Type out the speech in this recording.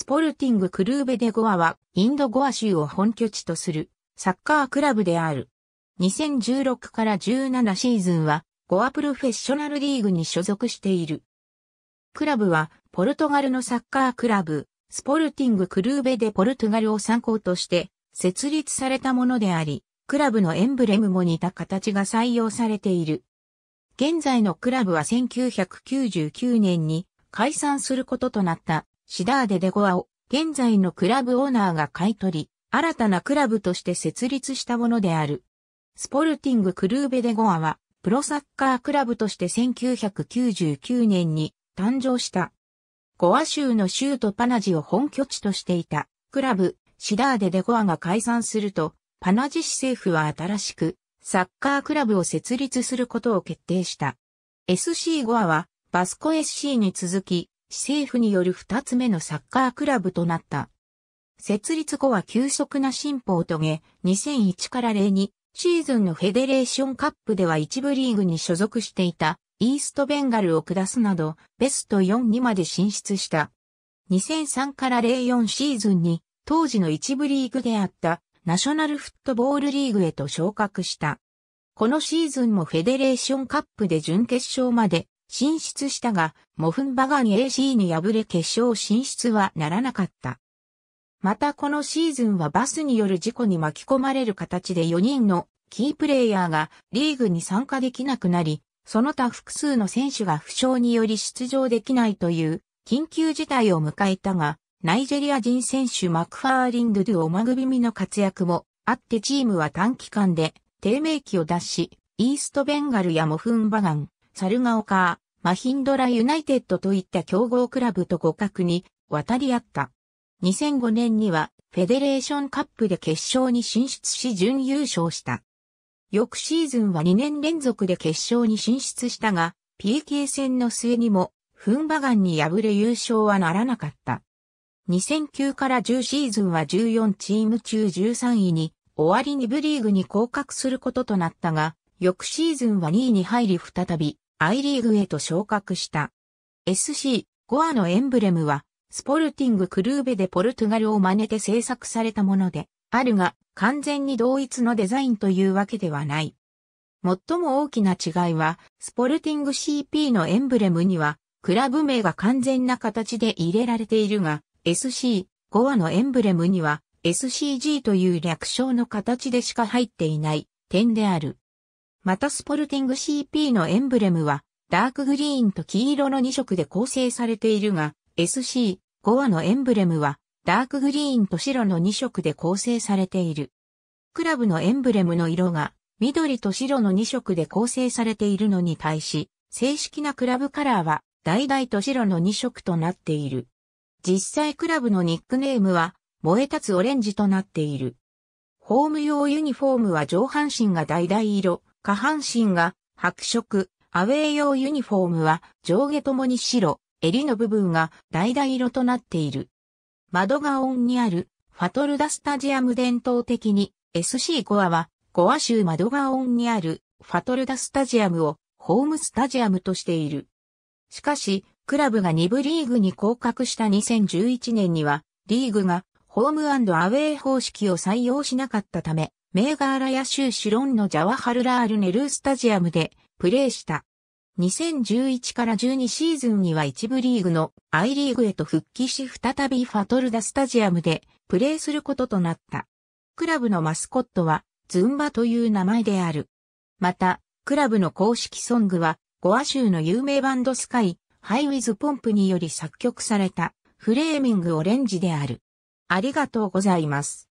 スポルティングクルーベデゴアは、インドゴア州を本拠地とする、サッカークラブである。2016から17シーズンは、ゴアプロフェッショナルリーグに所属している。クラブは、ポルトガルのサッカークラブ、スポルティングクルーベデ・ポルトガルを参考として、設立されたものであり、クラブのエンブレムも似た形が採用されている。現在のクラブは1999年に解散することとなったシダーデ・デゴアを、現在のクラブオーナーが買い取り、新たなクラブとして設立したものである。スポルティング・クルーベ・デゴアは、プロサッカークラブとして1999年に誕生した。ゴア州の州都パナジを本拠地としていたクラブシダーデデゴアが解散するとパナジ市政府は新しくサッカークラブを設立することを決定した。SC ゴアはバスコ SC に続き政府による二つ目のサッカークラブとなった。設立後は急速な進歩を遂げ、2001から02シーズンのフェデレーションカップでは一部リーグに所属していたイーストベンガルを下すなど、ベスト4にまで進出した。2003から04シーズンに、当時の一部リーグであったナショナルフットボールリーグへと昇格した。このシーズンもフェデレーションカップで準決勝まで進出したが、モフンバガン AC に敗れ決勝進出はならなかった。またこのシーズンはバスによる事故に巻き込まれる形で4人のキープレイヤーがリーグに参加できなくなり、その他複数の選手が負傷により出場できないという緊急事態を迎えたが、ナイジェリア人選手マクファーリング・ドゥオマグビミの活躍もあってチームは短期間で低迷期を脱し、イーストベンガルやモフンバガン、猿ヶ丘、マヒンドラユナイテッドといった強豪クラブと互角に渡り合った。2005年にはフェデレーションカップで決勝に進出し準優勝した。翌シーズンは2年連続で決勝に進出したが、PK 戦の末にも、フンバガンに敗れ優勝はならなかった。2009から10シーズンは14チーム中13位に、終わり2部リーグに降格することとなったが、翌シーズンは2位に入り再び、I リーグへと昇格した。SC、ゴアのエンブレムは、スポルティングクルーベでポルトガルを真似て制作されたもので、あるが、完全に同一のデザインというわけではない。最も大きな違いは、スポルティング CP のエンブレムには、クラブ名が完全な形で入れられているが、SC、ゴアのエンブレムには、SCG という略称の形でしか入っていない点である。またスポルティング CP のエンブレムは、ダークグリーンと黄色の2色で構成されているが、SC、5話のエンブレムは、ダークグリーンと白の2色で構成されている。クラブのエンブレムの色が、緑と白の2色で構成されているのに対し、正式なクラブカラーは、橙と白の2色となっている。実際クラブのニックネームは、燃え立つオレンジとなっている。ホーム用ユニフォームは上半身が橙色、下半身が白色、アウェー用ユニフォームは上下ともに白、襟の部分が橙色となっている。窓が音にあるファトルダスタジアム伝統的に SC ゴアはゴア州窓が音にあるファトルダスタジアムをホームスタジアムとしている。しかし、クラブが2部リーグに降格した2011年には、リーグがホームアウェー方式を採用しなかったため、メーガーラヤ州シロンのジャワハルラールネルースタジアムでプレーした。2011から12シーズンには一部リーグのアイリーグへと復帰し再びファトルダスタジアムでプレーすることとなった。クラブのマスコットはズンバという名前である。また、クラブの公式ソングはゴア州の有名バンドスカイ、ハイウィズポンプにより作曲されたフレーミングオレンジである。ありがとうございます。